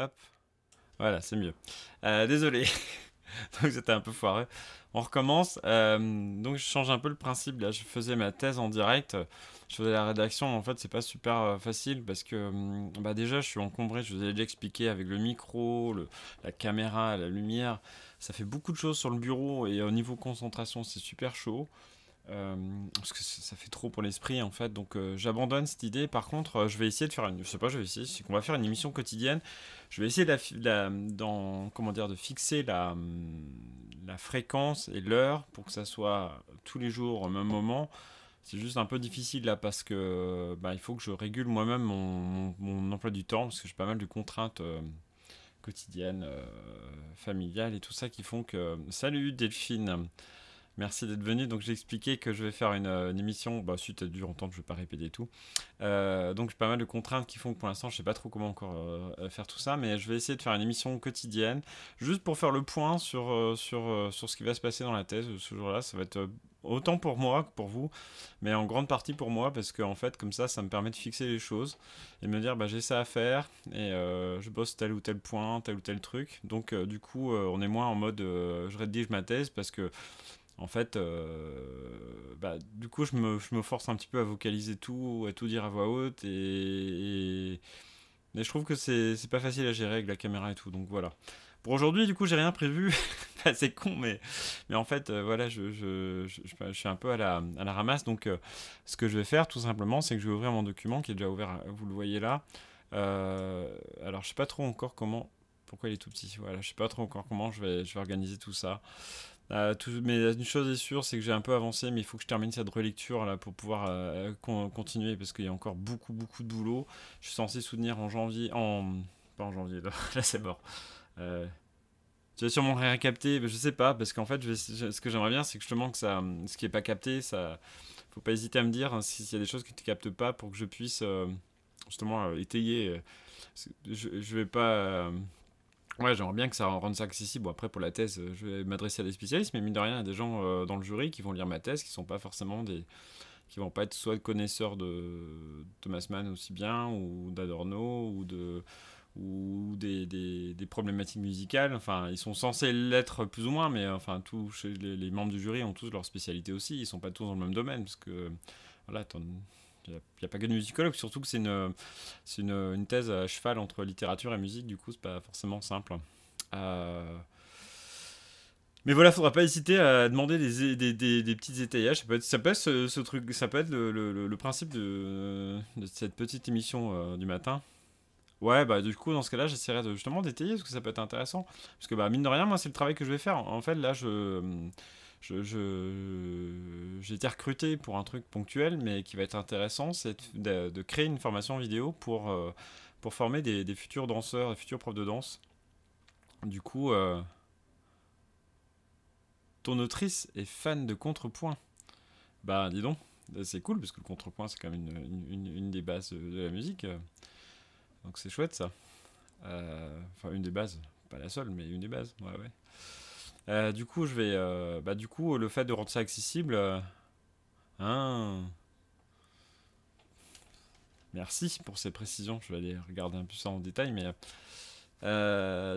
Hop. Voilà, c'est mieux. Euh, désolé. donc c'était un peu foireux. On recommence. Euh, donc je change un peu le principe. Là, je faisais ma thèse en direct. Je faisais la rédaction. En fait, c'est pas super euh, facile parce que hum, bah, déjà, je suis encombré. Je vous ai déjà expliqué avec le micro, la caméra, la lumière. Ça fait beaucoup de choses sur le bureau et au niveau concentration, c'est super chaud. Euh, parce que ça fait trop pour l'esprit en fait, donc euh, j'abandonne cette idée. Par contre, euh, je vais essayer de faire une, je sais pas, je vais essayer, c'est qu'on va faire une émission quotidienne. Je vais essayer de, dans, dire, de fixer hum, la, fréquence et l'heure pour que ça soit tous les jours au même moment. C'est juste un peu difficile là parce que bah, il faut que je régule moi-même mon, emploi du temps parce que j'ai pas mal de contraintes quotidiennes, familiales et tout ça qui font que. Salut Delphine. Merci d'être venu. Donc j'ai expliqué que je vais faire une, euh, émission. Bah si tu as dû entendre, je vais pas répéter tout. Euh, donc j'ai pas mal de contraintes qui font que pour l'instant je sais pas trop comment encore euh, faire tout ça, mais je vais essayer de faire une émission quotidienne juste pour faire le point sur sur sur ce qui va se passer dans la thèse ce jour-là. Ça va être autant pour moi que pour vous, mais en grande partie pour moi, parce qu'en fait, comme ça, ça me permet de fixer les choses et me dire, bah, j'ai ça à faire et je bosse tel ou tel point, tel ou tel truc. Donc, du coup, on est moins en mode, je rédige ma thèse parce que en fait, euh, bah, du coup, je me, force un petit peu à vocaliser tout, à tout dire à voix haute, et, Mais je trouve que c'est pas facile à gérer avec la caméra et tout, donc voilà. Pour aujourd'hui, du coup, j'ai rien prévu. Bah, c'est con, mais, en fait, euh, voilà, bah, je, suis un peu à la, ramasse. Donc, euh, ce que je vais faire, tout simplement, c'est que je vais ouvrir mon document qui est déjà ouvert, vous le voyez là. alors, je sais pas trop encore comment. Pourquoi il est tout petit Voilà, je sais pas trop encore comment je vais, je vais organiser tout ça. Euh, mais une chose est sûre, c'est que j'ai un peu avancé, mais il faut que je termine cette relecture là pour pouvoir euh, continuer parce qu'il y a encore beaucoup beaucoup de boulot. Je suis censé soutenir en janvier, en pas en janvier là, c'est mort. Euh, tu as sûrement capté je sais pas parce qu'en fait, je ce que j'aimerais bien, c'est que justement que ça, ce qui est pas capté, ça, faut pas hésiter à me dire hein, s'il y a des choses que tu captes pas pour que je puisse justement étayer. je, je vais pas Ouais, j'aimerais bien que ça rende ça accessible. après, pour la thèse, euh, je vais m'adresser à des spécialistes, mais mine de rien, il y a des gens euh, dans le jury qui vont lire ma thèse, qui sont pas forcément des. qui vont pas être soit connaisseurs de Thomas Mann aussi bien, ou d'Adorno, ou de ou des, problématiques musicales. Enfin, ils sont censés l'être plus ou moins, mais euh, enfin, tous les, membres du jury ont tous leur spécialité aussi. Ils ne sont pas tous dans le même domaine, parce que voilà, n'y a, a, pas que de musicologue, surtout que c'est une, une, une, thèse à cheval entre littérature et musique, du coup, c'est pas forcément simple. Euh, mais voilà, faudra pas hésiter à demander des, des, des, petits étayages. Ça peut être, ça peut être ce, truc, ça peut être le, principe de, cette petite émission euh, du matin. Ouais, bah du coup, dans ce cas-là, j'essaierai justement d'étayer parce que ça peut être intéressant. Parce que, bah, mine de rien, moi, c'est le travail que je vais faire. En fait, là, je. J'ai je, été recruté pour un truc ponctuel, mais qui va être intéressant, c'est de, créer une formation vidéo pour, euh, pour former des, futurs danseurs, des futurs profs de danse. Du coup, euh, ton autrice est fan de contrepoint. Bah, dis donc, c'est cool, parce que le contrepoint, c'est quand même une, une, des bases de la musique. Donc c'est chouette, ça. Euh, enfin, une des bases, pas la seule, mais une des bases, ouais, ouais. Euh, du coup, je vais. Euh, bah, du coup, le fait de rendre ça accessible. Euh, hein, merci pour ces précisions. Je vais aller regarder un peu ça en détail, mais.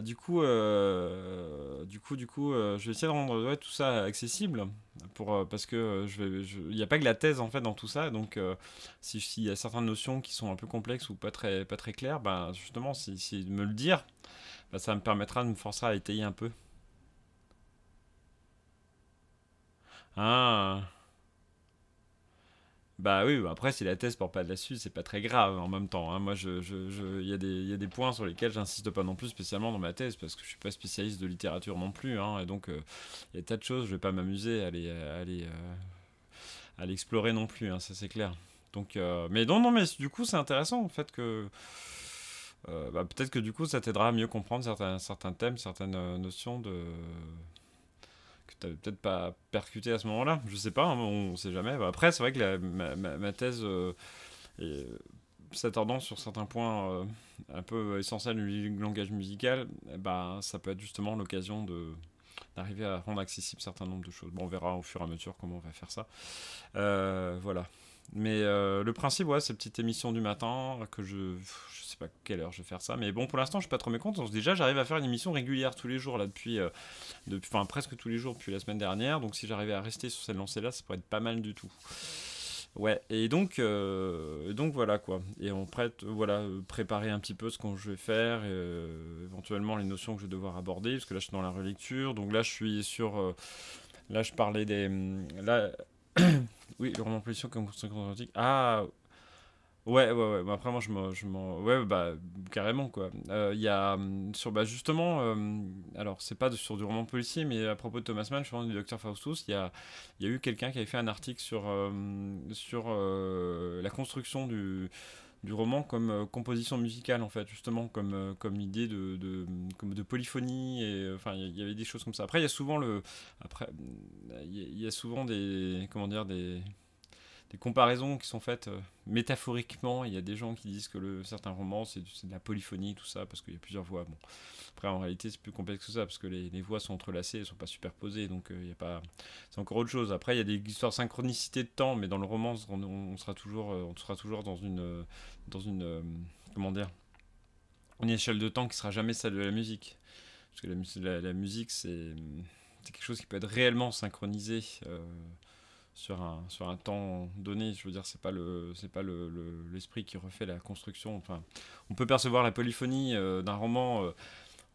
du coup, du coup, du coup, je vais essayer de rendre tout ça accessible pour parce que je vais, il n'y a pas que la thèse en fait dans tout ça. Donc, s'il si y a certaines notions qui sont un peu complexes ou pas très, pas très claires, bah, justement, si, si me le dire, bah, ça me permettra de me forcer à étayer un peu. Ah. Bah oui, bah après, si la thèse porte pas de la suite, c'est pas très grave en même temps. Hein. Moi, il je, y, a des, points sur lesquels j'insiste pas non plus spécialement dans ma thèse, parce que je suis pas spécialiste de littérature non plus. Hein, et donc, euh, il y a tas de choses, je vais pas m'amuser à les, à, euh, l'explorer non plus, hein, ça c'est clair. Donc, euh, mais non, non, mais du coup, c'est intéressant en fait que. Bah, peut-être que du coup, ça t'aidera à mieux comprendre certains thèmes, certaines notions de que n'avais peut-être pas percuté à ce moment-là. Je sais pas, on hein, on sait jamais. Bah, après, c'est vrai que ma, thèse euh, s'attardant sur certains points euh, un peu essentiels du langage musical, bah, ça peut être justement l'occasion de d'arriver à rendre accessible certain nombre de choses. Bon, on verra au fur et à mesure comment on va faire ça. Euh, voilà. Mais euh, le principe, ouais, c'est petite émission du matin que je. Je sais pas quelle heure je vais faire ça. Mais bon, pour l'instant, je suis pas trop mécontent. déjà, j'arrive à faire une émission régulière tous les jours, là, depuis. Euh, depuis enfin, presque tous les jours depuis la semaine dernière. Donc, si j'arrivais à rester sur cette lancée-là, ça pourrait être pas mal du tout. Ouais, et donc, euh, donc voilà quoi. Et on prête, voilà, préparer un petit peu ce que je vais faire, et, éventuellement les notions que je vais devoir aborder, parce que là je suis dans la relecture. Donc là je suis sur. là je parlais des. Hum, là. Oui, le roman policier comme construction authentique. Ah Ouais, ouais, ouais. Bah, après, moi, je m'en. Ouais, bah, carrément, quoi. Il euh, y a. Hum, sur, bah, justement, hum, alors, c'est pas sur du roman policier, mais à propos de Thomas Mann, je pense du docteur Faustus, il y a, y a eu quelqu'un qui avait fait un article sur, hum, sur euh, la construction du, du roman comme euh, composition musicale en fait justement comme euh, comme idée de, comme de polyphonie et euh, enfin il y, avait des choses comme ça après il y a souvent le après il y, a souvent des comment dire des des comparaisons qui sont faites euh, métaphoriquement. Il y a des gens qui disent que le, certains romans, c'est de la polyphonie, tout ça, parce qu'il y a plusieurs voix. Bon. Après, en réalité, c'est plus complexe que ça, parce que les, voix sont entrelacées, elles ne sont pas superposées, donc euh, il a pas... c'est encore autre chose. Après, il y a des histoires de synchronicité de temps, mais dans le roman, on, sera, toujours, euh, on sera toujours dans une... Dans une échelle de temps qui sera jamais celle de la musique. Parce que la, musique, c'est quelque chose qui peut être réellement synchronisé sur un, sur un temps donné. Je veux dire, c'est pas le c'est pas l'esprit le, qui refait la construction. Enfin, on peut percevoir la polyphonie euh, d'un roman euh,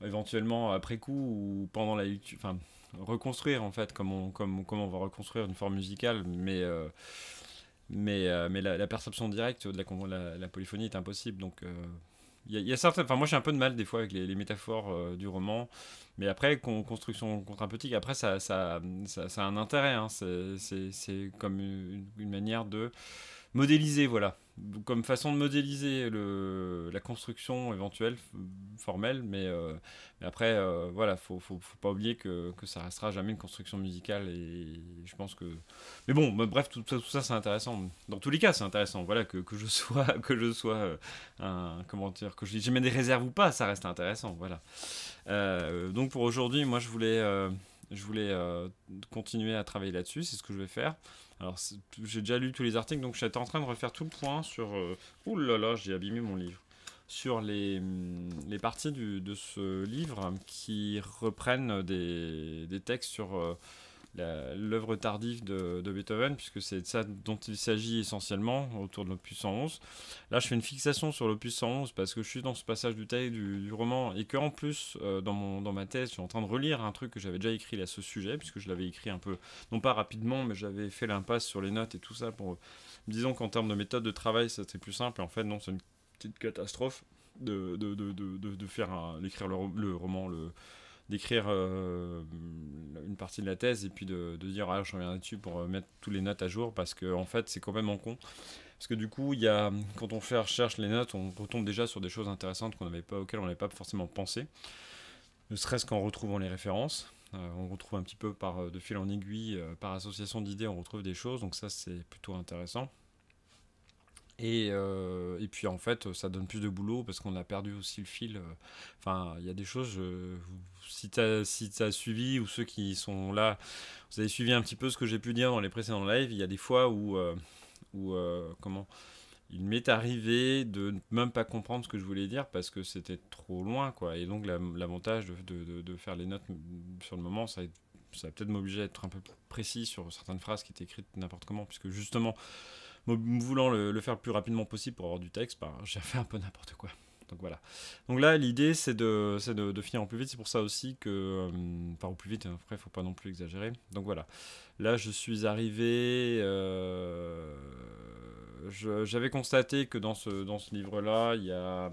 éventuellement après coup ou pendant la Enfin, reconstruire en fait comme on comme comment on va reconstruire une forme musicale, mais euh, mais, mais la, perception directe de la, la, la polyphonie est impossible. Donc il y, a, certaines... Enfin, moi, j'ai un peu de mal des fois avec les, métaphores euh, du roman. Mais après, qu'on construction contre après, ça, ça, ça, ça a un intérêt. Hein. C'est comme une, manière de modéliser, voilà comme façon de modéliser le, la construction éventuelle formelle, mais, euh, mais après, il euh, voilà, faut, faut, faut, pas oublier que, que, ça restera jamais une construction musicale, et, je pense que... Mais bon, bref, tout, ça, tout ça c'est intéressant. Dans tous les cas, c'est intéressant, voilà, que, que, je sois, que je sois euh, un... Comment dire Que j'ai des réserves ou pas, ça reste intéressant, voilà. donc pour aujourd'hui, moi, je voulais, je voulais continuer à travailler là-dessus, c'est ce que je vais faire. Alors, j'ai déjà lu tous les articles, donc j'étais en train de refaire tout le point sur. Euh, ouh là là, j'ai abîmé mon livre. Sur les, mm, parties de ce livre qui reprennent des, des textes sur euh, l'œuvre tardive de, Beethoven, puisque c'est de ça dont il s'agit essentiellement autour de l'opus 111. Là, je fais une fixation sur l'opus 111 parce que je suis dans ce passage du taille du, roman et que, en plus, euh, dans, mon, dans ma thèse, je suis en train de relire un truc que j'avais déjà écrit à ce sujet, puisque je l'avais écrit un peu, non pas rapidement, mais j'avais fait l'impasse sur les notes et tout ça pour. Disons qu'en termes de méthode de travail, ça c'est plus simple, et en fait, non, c'est une petite catastrophe de, de, de, de faire l'écrire le, le roman, le d'écrire euh, une partie de la thèse et puis de, dire ah je reviens là-dessus pour euh, mettre toutes les notes à jour parce que en fait c'est quand en con parce que du coup il quand on fait recherche les notes on retombe déjà sur des choses intéressantes qu'on n'avait pas auxquelles on n'avait pas forcément pensé ne serait-ce qu'en retrouvant les références euh, on retrouve un petit peu par de fil en aiguille par association d'idées on retrouve des choses donc ça c'est plutôt intéressant et, euh, et, puis en fait, ça donne plus de boulot parce qu'on a perdu aussi le fil. Euh. Enfin, il y a des choses, euh, si tu as, si suivi ou ceux qui sont là, vous avez suivi un petit peu ce que j'ai pu dire dans les précédents lives, il y a des fois où, où comment, il m'est arrivé de même pas comprendre ce que je voulais dire parce que c'était trop loin, quoi. Et donc l'avantage de, de, de, faire les notes sur le moment, ça, ça peut-être m'obliger à être un peu précis sur certaines phrases qui étaient écrites n'importe comment, puisque justement voulant le, faire le plus rapidement possible pour avoir du texte, bah, j'ai fait un peu n'importe quoi. Donc voilà. Donc là, l'idée, c'est de, de, finir au plus vite. C'est pour ça aussi que. Euh, enfin, au plus vite, hein. après, il faut pas non plus exagérer. Donc voilà. Là, je suis arrivé. Euh, j'avais constaté que dans ce, dans ce livre-là, il y a,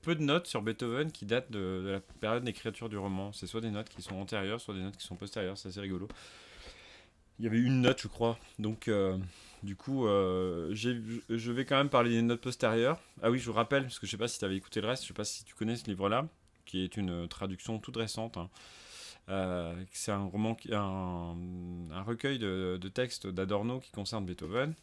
peu de notes sur Beethoven qui datent de, la période d'écriture du roman. C'est soit des notes qui sont antérieures, soit des notes qui sont postérieures. C'est assez rigolo. Il y avait une note, je crois. Donc. Euh, du coup, euh, je vais quand même parler des notes postérieures. Ah oui, je vous rappelle, parce que je ne sais pas si tu avais écouté le reste, je ne sais pas si tu connais ce livre-là, qui est une euh, traduction toute récente. Hein. Euh, c'est un roman, un, un recueil de, textes d'Adorno qui concerne Beethoven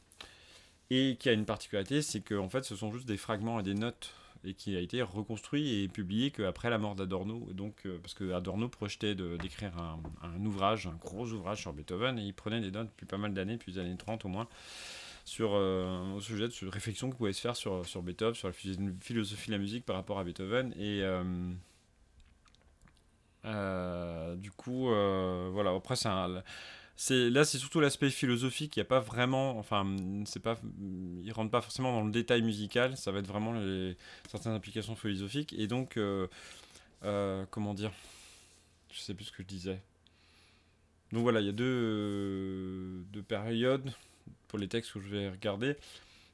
et qui a une particularité, c'est qu'en fait, ce sont juste des fragments et des notes et qui a été reconstruit et publié qu'après la mort d'Adorno. Donc, euh, parce que Adorno projetait d'écrire un, ouvrage, un gros ouvrage sur Beethoven, et il prenait des notes depuis pas mal d'années, depuis les années 30 au moins, sur, euh, au sujet de réflexion qu'on pouvait se faire sur, sur Beethoven, sur la philosophie de la musique par rapport à Beethoven. Et. Euh, euh, du coup, voilà, après, c'est un là c'est surtout l'aspect philosophique il y a pas vraiment enfin c'est pas il rentre pas forcément dans le détail musical ça va être vraiment certaines applications philosophiques et donc euh, euh, comment dire je sais plus ce que je disais donc voilà il y a deux, deux périodes pour les textes que je vais regarder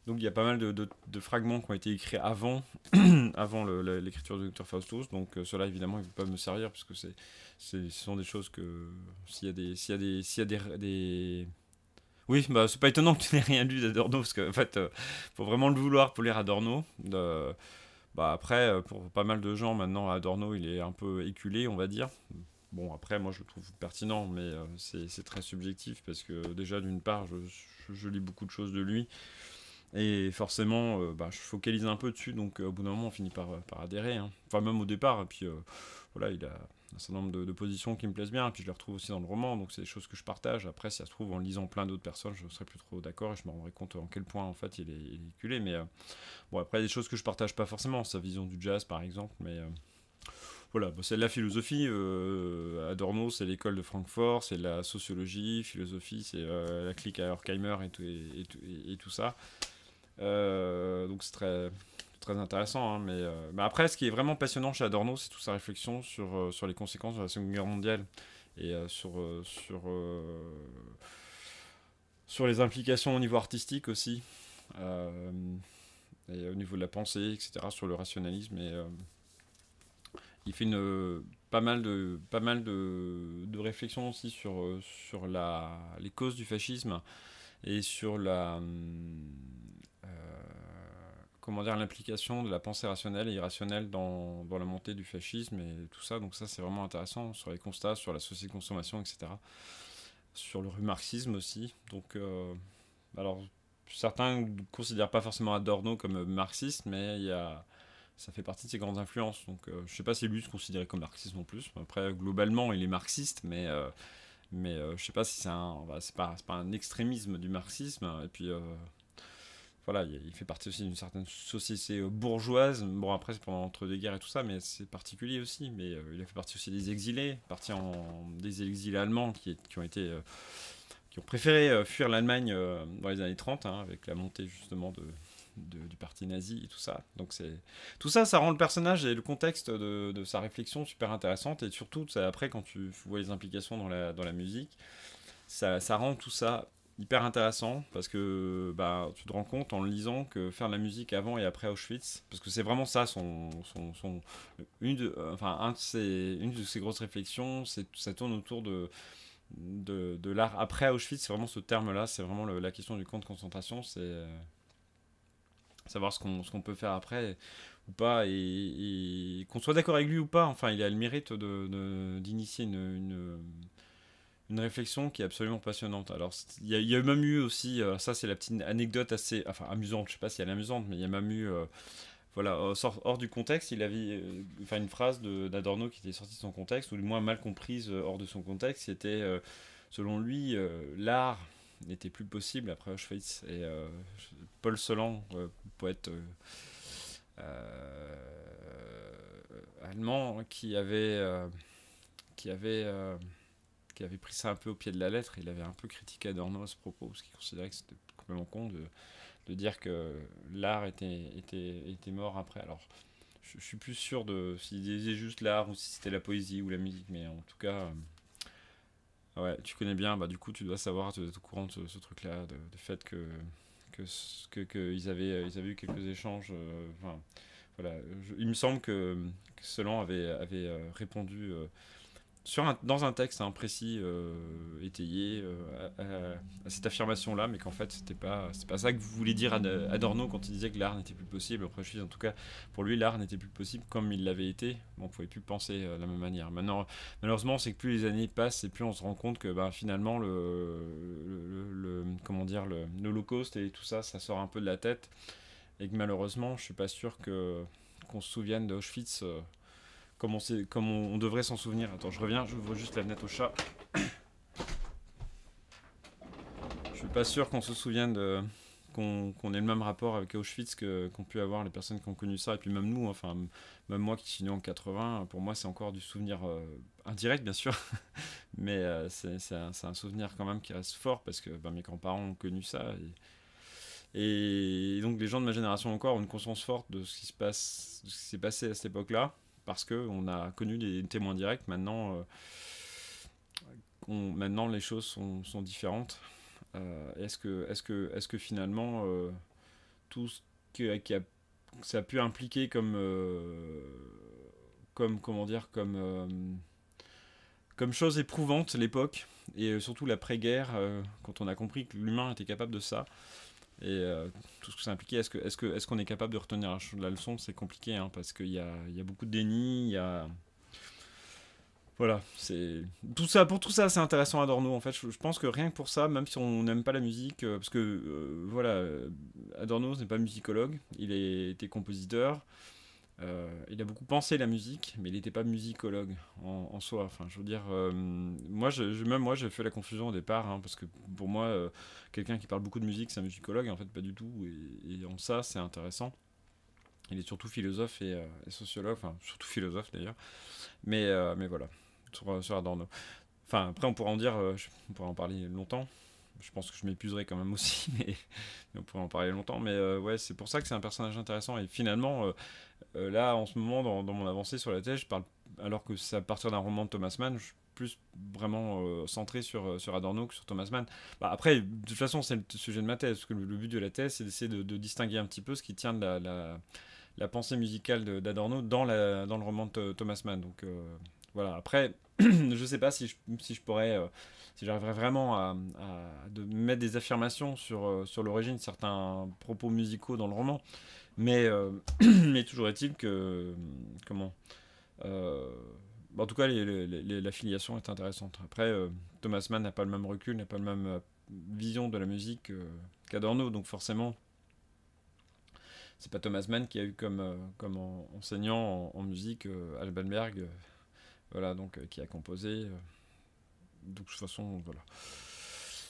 donc il y a pas mal de, fragments qui ont été écrits avant, avant l'écriture de Dr Faustus. Donc euh, cela évidemment, ils ne pas me servir parce que c'est, ce sont des choses que s'il y a des, des, des, oui, bah, c'est pas étonnant que tu n'aies rien lu d'Adorno parce qu'en fait, pour euh, faut vraiment le vouloir pour lire Adorno. Euh, bah, après, pour pas mal de gens maintenant, Adorno, il est un peu éculé, on va dire. Bon, après, moi, je le trouve pertinent, mais c'est, très subjectif parce que déjà, d'une part, je, lis beaucoup de choses de lui. Et forcément, euh, bah, je focalise un peu dessus, donc euh, au bout d'un moment, on finit par, euh, par adhérer. Hein. Enfin, même au départ, et puis voilà, il a un certain nombre de, positions qui me plaisent bien, et puis je les retrouve aussi dans le roman, donc c'est des choses que je partage. Après, si ça se trouve, en lisant plein d'autres personnes, je ne serais plus trop d'accord, et je me rendrais compte en quel point, en fait, il est, il est culé Mais bon, après, il y a des choses que je partage pas forcément, sa vision du jazz, par exemple, mais voilà, c'est de la philosophie. Adorno, c'est l'école de Francfort, c'est la sociologie, philosophie, c'est la clique à Horkheimer et tout, et tout ça. Euh, donc c'est très, très intéressant. Hein, euh, mais, après, ce qui est vraiment passionnant chez Adorno, c'est toute sa réflexion sur, euh, sur les conséquences de la Seconde Guerre mondiale et sur, sur, sur les implications au niveau artistique aussi. Et au niveau de la pensée, etc., sur le rationalisme. Et, il fait une, pas mal, de, pas mal de, de réflexions aussi sur, sur la, les causes du fascisme et sur la, hum, comment dire, l'implication de la pensée rationnelle et irrationnelle dans, dans, la montée du fascisme et tout ça. Donc ça, c'est vraiment intéressant sur les constats, sur la société de consommation, etc. Sur le marxisme aussi. Donc, euh, alors, certains ne considèrent pas forcément Adorno comme marxiste, mais il y a, ça fait partie de ses grandes influences. Donc, euh, je ne sais pas si lui se considérait comme marxiste non plus. Après, globalement, il est marxiste, mais... je euh, mais je sais pas si c'est un, bah, c'est pas, pas, un extrémisme du marxisme. Et puis, voilà, il fait partie aussi d'une certaine société euh, bourgeoise. Bon, après, c'est pendant entre deux guerres et tout ça, mais c'est particulier aussi. Mais euh, il a fait partie aussi des exilés, partie des exilés allemands qui, euh, ont préféré fuir l'Allemagne dans les années 30, hein, avec la montée justement du parti nazi et tout ça. Donc c'est tout ça, ça rend le personnage et le contexte de, sa réflexion super intéressante. Et surtout, après, quand tu vois les implications dans la, musique, ça rend tout ça hyper intéressant parce que bah, tu te rends compte en le lisant que faire de la musique avant et après Auschwitz, parce que c'est vraiment ça, son, son, une, de, euh, enfin, un ses, une de ses grosses réflexions, c'est, ça tourne autour de, de, de l'art après Auschwitz, c'est vraiment ce terme-là, c'est vraiment la question du camp de concentration, c'est euh, savoir ce qu'on, ce qu'on peut faire après ou pas, et, qu'on soit d'accord avec lui ou pas, enfin, il a le mérite de, d'initier une, une une réflexion qui est absolument passionnante. Alors, il y, y, a même eu aussi, euh, ça c'est la petite anecdote assez, enfin amusante, je sais pas si elle est amusante, mais il y a même eu, euh, voilà, hors, du contexte, il avait, euh, enfin une phrase d'Adorno qui était sortie de son contexte, ou du moins mal comprise hors de son contexte, c'était, selon lui, l'art n'était plus possible après Auschwitz. Et Paul Solan, poète... allemand qui avait, qui avait qui avait pris ça un peu au pied de la lettre. Il avait un peu critiqué Adorno à ce propos, parce qu'il considérait que c'était complètement con de, de dire que l'art était, était, était mort après. Alors, je, ne suis plus sûr de s'il disait juste l'art ou si c'était la poésie ou la musique, mais en tout cas. Euh, ouais, tu connais bien, bah, du coup, tu dois savoir, tu dois être au courant de ce, truc-là, de, fait que qu'ils que, que avaient, euh, ils avaient eu quelques échanges. Euh, enfin, voilà, il me semble que, que Solan avait, avait répondu sur dans un texte hein, précis, euh, étayé euh, à, cette affirmation-là, mais qu'en fait, c'était pas, c'est pas ça que vous voulez dire à Adorno quand il disait que l'art n'était plus possible. Après, je en tout cas, pour lui, l'art n'était plus possible comme il l'avait été. on pouvait plus penser euh, de la même manière. Maintenant, malheureusement, c'est que plus les années passent et plus on se rend compte que ben, finalement, le, le, comment dire, l'Holocauste et tout ça, ça sort un peu de la tête et que malheureusement, je suis pas sûr que qu'on se souvienne d'Auschwitz comme on, comme on, devrait s'en souvenir. Attends, je reviens, j'ouvre juste la fenêtre au chat. Je suis pas sûr qu'on se souvienne de qu'on ait le même rapport avec Auschwitz qu'ont pu avoir les personnes qui ont connu ça, et puis même nous, enfin, même moi qui suis né en 80, pour moi c'est encore du souvenir euh, indirect bien sûr, mais euh, c'est un, souvenir quand même qui reste fort parce que ben, mes grands-parents ont connu ça, et, et donc les gens de ma génération encore ont une conscience forte de ce qui se passe, de ce qui s'est passé à cette époque-là parce qu'on a connu des témoins directs. Maintenant, euh, maintenant les choses sont, sont différentes. Euh, est-ce que, finalement, euh, tout ce que, qui a, ça a pu impliquer comme comment dire comme chose éprouvante l'époque et surtout l'après-guerre quand on a compris que l'humain était capable de ça et euh, tout ce que ça impliquait. Est-ce qu'on est, est, capable de retenir la leçon C'est compliqué hein, parce qu'il y a, y a, beaucoup de déni, il y a. Voilà, c'est tout ça. Pour tout ça, c'est intéressant Adorno. En fait, je, pense que rien que pour ça, même si on n'aime pas la musique, euh, parce que euh, voilà, Adorno n'est pas musicologue, il était compositeur. Euh, il a beaucoup pensé la musique, mais il n'était pas musicologue en, soi. Enfin, je veux dire, euh, moi, je, même moi, j'ai fait la confusion au départ, hein, parce que pour moi, euh, quelqu'un qui parle beaucoup de musique, c'est un musicologue, et en fait, pas du tout. Et, en ça, c'est intéressant. Il est surtout philosophe et, sociologue, enfin, surtout philosophe d'ailleurs. Mais, mais voilà, sur, Adorno. Enfin, après, on pourra en dire, on pourra en parler longtemps. Je pense que je m'épuiserai quand même aussi, mais, mais, on pourrait en parler longtemps. Mais ouais, c'est pour ça que c'est un personnage intéressant. Et finalement euh, là, en ce moment, dans, mon avancée sur la thèse, je parle, alors que c'est à partir d'un roman de Thomas Mann, je suis plus vraiment euh, centré sur, euh, sur Adorno que sur Thomas Mann. Bah, après, de toute façon, c'est le sujet de ma thèse, parce que le, but de la thèse, c'est d'essayer de, distinguer un petit peu ce qui tient de la, pensée musicale d'Adorno dans, le roman de Thomas Mann. Donc voilà, après, je ne sais pas si je, si je pourrais, si j'arriverais vraiment à, de mettre des affirmations sur, sur l'origine de certains propos musicaux dans le roman. Mais, euh, mais toujours est-il que. Comment euh, En tout cas, l'affiliation est intéressante. Après, euh, Thomas Mann n'a pas le même recul, n'a pas la même vision de la musique qu'Adorno. Donc, forcément, c'est pas Thomas Mann qui a eu comme, enseignant en, musique Albanberg. voilà, donc qui a composé. donc, de toute façon, voilà.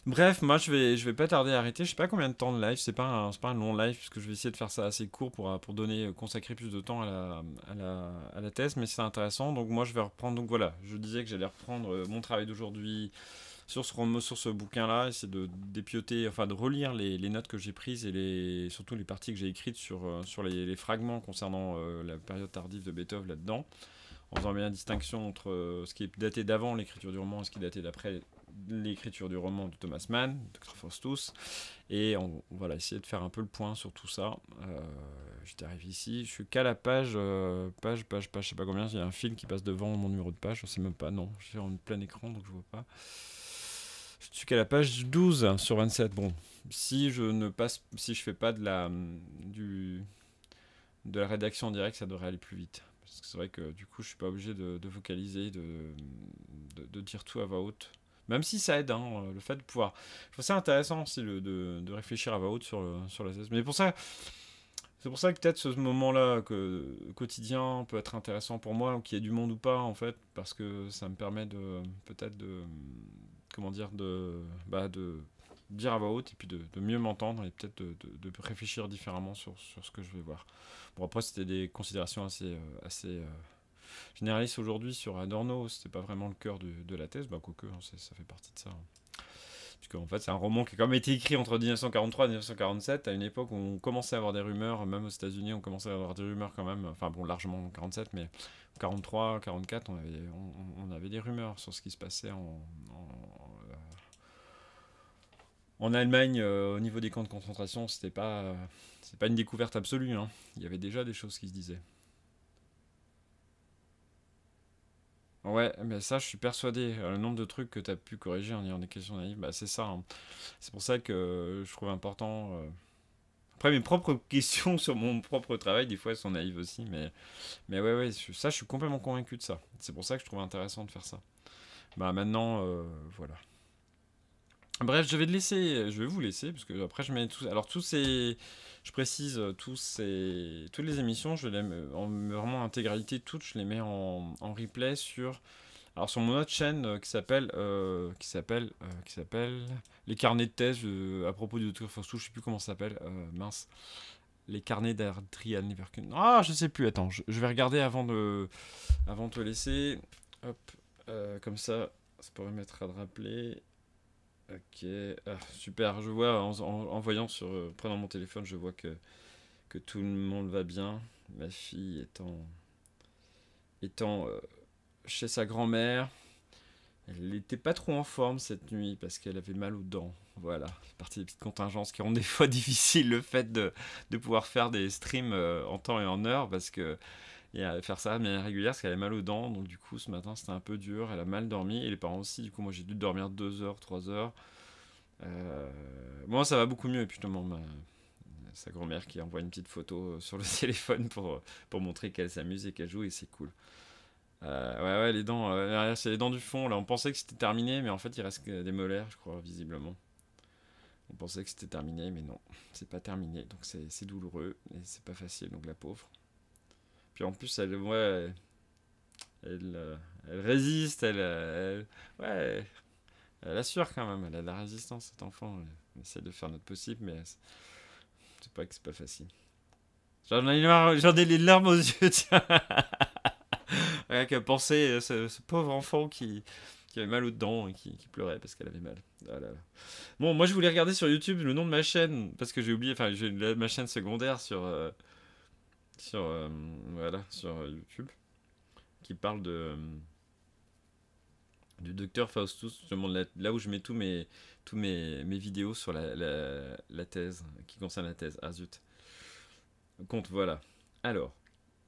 Bref, moi je vais, je vais pas tarder à arrêter. Je sais pas combien de temps de live, c'est pas, un, pas un long live, puisque je vais essayer de faire ça assez court pour, euh, donner, euh, consacrer plus de temps à la, à la, thèse, mais c'est intéressant. Donc moi je vais reprendre, donc voilà, je disais que j'allais reprendre euh, mon travail d'aujourd'hui sur ce, sur ce bouquin-là, c'est de dépioter, enfin de relire les, notes que j'ai prises et les, surtout les parties que j'ai écrites sur, sur les, fragments concernant la période tardive de Beethoven là-dedans, en faisant bien la distinction entre ce qui est daté d'avant l'écriture du roman et ce qui est daté d'après l'écriture du roman de Thomas Mann, Dr Faustus, et on, va essayer de faire un peu le point sur tout ça. Euh, t'arrive ici, je suis qu'à la page, euh, page, page, page, je sais pas combien, il y a un film qui passe devant mon numéro de page, je sais même pas, non, je suis en plein écran donc je vois pas. Je suis qu'à la page 12 sur 27. Bon, si je ne passe, si je fais pas de la, du, de la rédaction en direct, ça devrait aller plus vite. Parce que c'est vrai que du coup, je suis pas obligé de, vocaliser, de, de, de, dire tout à voix haute. Même si ça aide, hein, euh, le fait de pouvoir. Je trouve ça intéressant aussi le, de, de, réfléchir à va haute sur, sur la thèse. Mais pour ça, c'est pour ça que peut-être ce moment-là que, quotidien peut être intéressant pour moi, qu'il y ait du monde ou pas, en fait, parce que ça me permet de peut-être de. Comment dire De. Bah, de dire à va haute et puis de, mieux m'entendre et peut-être de, de, réfléchir différemment sur, sur, ce que je vais voir. Bon, après, c'était des considérations assez, euh, assez euh, généraliste aujourd'hui sur Adorno, c'était pas vraiment le cœur de, la thèse, bah, quoique, hein, ça fait partie de ça. Hein. Puisque, en fait, c'est un roman qui a quand même été écrit entre 1943 et 1947, à une époque où on commençait à avoir des rumeurs, même aux États-Unis, on commençait à avoir des rumeurs quand même, enfin bon, largement en 47, mais 43, 44, on avait, on, avait des rumeurs sur ce qui se passait en, en euh, Allemagne, euh, au niveau des camps de concentration, c'était pas, pas une découverte absolue. Hein. Il y avait déjà des choses qui se disaient. Ouais, mais ça, je suis persuadé. Euh, le nombre de trucs que tu as pu corriger en ayant des questions naïves, bah, c'est ça. Hein. C'est pour ça que euh, je trouve important. Euh. Après, mes propres questions sur mon propre travail, des fois, elles sont naïves aussi. Mais, mais ouais, ouais, ça, je suis complètement convaincu de ça. C'est pour ça que je trouve intéressant de faire ça. Bah, maintenant, voilà. Bref, je vais laisser, je vais vous laisser, parce que après je mets tout. Alors tous ces, je précise euh, tous ces, toutes les émissions, je les mets euh, en intégralité toutes, je les mets en, replay sur, alors sur mon autre chaîne euh, qui s'appelle, qui s'appelle, qui s'appelle les carnets de thèse à propos du Docteur Faustou, je sais plus comment ça s'appelle, mince, les carnets d'Adrian Leverkun. Ah, je sais plus, attends, je, vais regarder avant de, avant de te laisser, hop, comme ça, ça pourrait mettre à te rappeler. Ok, euh, super. Je vois en, voyant sur euh, prenant mon téléphone, je vois que que tout le monde va bien. Ma fille étant étant euh, chez sa grand-mère. Elle n'était pas trop en forme cette nuit parce qu'elle avait mal aux dents. Voilà, c'est partie des petites contingences qui rendent des fois difficile le fait de pouvoir faire des streams en temps et en heure parce que et à faire ça de manière régulière parce qu'elle avait mal aux dents. Donc du coup, ce matin, c'était un peu dur. Elle a mal dormi et les parents aussi. Du coup, moi, j'ai dû dormir 2 heures, 3 heures. Euh, moi, ça va beaucoup mieux. Et puis, justement, ma... sa grand-mère qui envoie une petite photo euh, sur le téléphone pour, euh, pour montrer qu'elle s'amuse et qu'elle joue et c'est cool. ouais, ouais, les dents, derrière c'est les dents du fond. Là, on pensait que c'était terminé, mais en fait, il reste des molaires, je crois, visiblement. On pensait que c'était terminé, mais non, c'est pas terminé. Donc, c'est douloureux et c'est pas facile. Donc, la pauvre. Puis en plus, elle, ouais, elle, euh, résiste, euh, elle, ouais, elle assure quand même, elle a de la résistance, cet enfant. On essaie de faire notre possible, mais c'est pas que c'est pas facile. J'en ai, les larmes aux yeux, tiens. Rien que penser euh, ce, ce, pauvre enfant qui, avait mal au-dedans et qui, pleurait parce qu'elle avait mal. Oh bon, moi je voulais regarder sur YouTube le nom de ma chaîne parce que j'ai oublié, enfin, j'ai ma chaîne secondaire sur. Euh, sur, euh, voilà, sur YouTube qui parle de du docteur Faustus, là, là, où je mets tous mes, tous mes, vidéos sur la, thèse, qui concerne la thèse. Ah zut. Compte, voilà. Alors,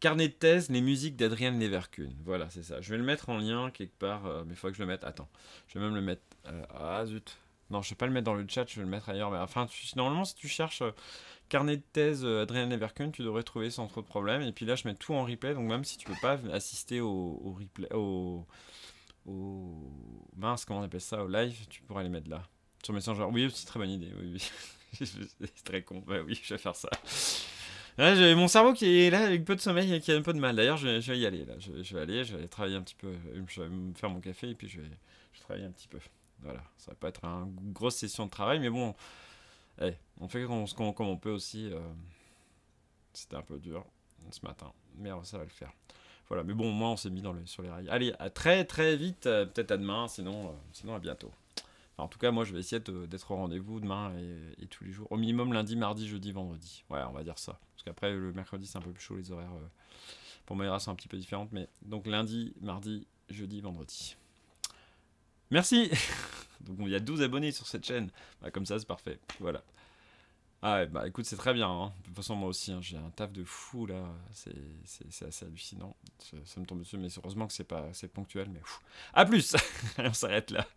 carnet de thèse, les musiques d'Adrienne Leverkun. Voilà, c'est ça. Je vais le mettre en lien quelque part, euh, mais il faut que je le mette. Attends, je vais même le mettre. Euh, ah zut. Non, je ne vais pas le mettre dans le chat, je vais le mettre ailleurs. Mais enfin, tu, normalement, si tu cherches Carnet de thèse euh, Adrien Leverkun, tu devrais trouver sans trop de problème. Et puis là, je mets tout en replay, donc même si tu peux pas assister au, replay, au, au, mince, comment on appelle ça, au live, tu pourras les mettre là. Sur Messenger. Oui, c'est très bonne idée. Oui, c'est très con. Bah oui, je vais faire ça. j'ai mon cerveau qui est là avec peu de sommeil et qui a un peu de mal. D'ailleurs, je, vais y aller. Là, je, vais aller, je vais travailler un petit peu. Je vais me faire mon café et puis je vais, je vais travailler un petit peu. Voilà, ça va pas être une grosse session de travail, mais bon, on fait comme on, on peut aussi. Euh, c'était un peu dur ce matin. mais ça va le faire. Voilà, mais bon, moi, on s'est mis dans le, sur les rails. Allez, à très très vite, euh, peut-être à demain, sinon, euh, sinon à bientôt. en tout cas, moi, je vais essayer d'être au rendez-vous demain et, tous les jours. Au minimum, lundi, mardi, jeudi, vendredi. Ouais, on va dire ça. Parce qu'après, le mercredi, c'est un peu plus chaud, les horaires pour pour races sont un petit peu différentes. Mais donc, lundi, mardi, jeudi, vendredi. Merci Donc il y a 12 abonnés sur cette chaîne. Bah, comme ça, c'est parfait. Voilà. Ah bah écoute, c'est très bien. Hein. De toute façon, moi aussi, hein, j'ai un taf de fou là. C'est assez hallucinant. Ça, me tombe dessus, mais heureusement que c'est pas ponctuel. Mais à plus On s'arrête là.